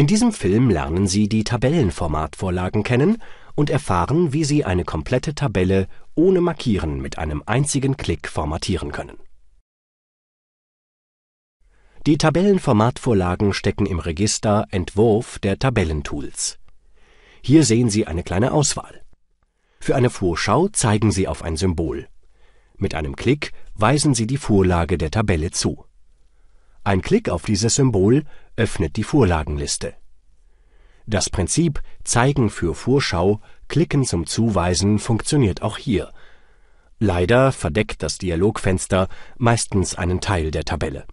In diesem Film lernen sie die Tabellenformatvorlagen kennen und erfahren, wie sie eine komplette Tabelle ohne Markieren mit einem einzigen Klick formatieren können. Die Tabellenformatvorlagen stecken im Register Entwurf der Tabellentools. Hier sehen Sie eine kleine Auswahl. Für eine Vorschau zeigen Sie auf ein Symbol. Mit einem Klick weisen Sie die Vorlage der Tabelle zu ein Klick auf dieses Symbol öffnet die Vorlagenliste. Das Prinzip Zeigen für Vorschau, Klicken zum Zuweisen funktioniert auch hier, leider verdeckt das Dialogfenster meistens einen Teil der Tabelle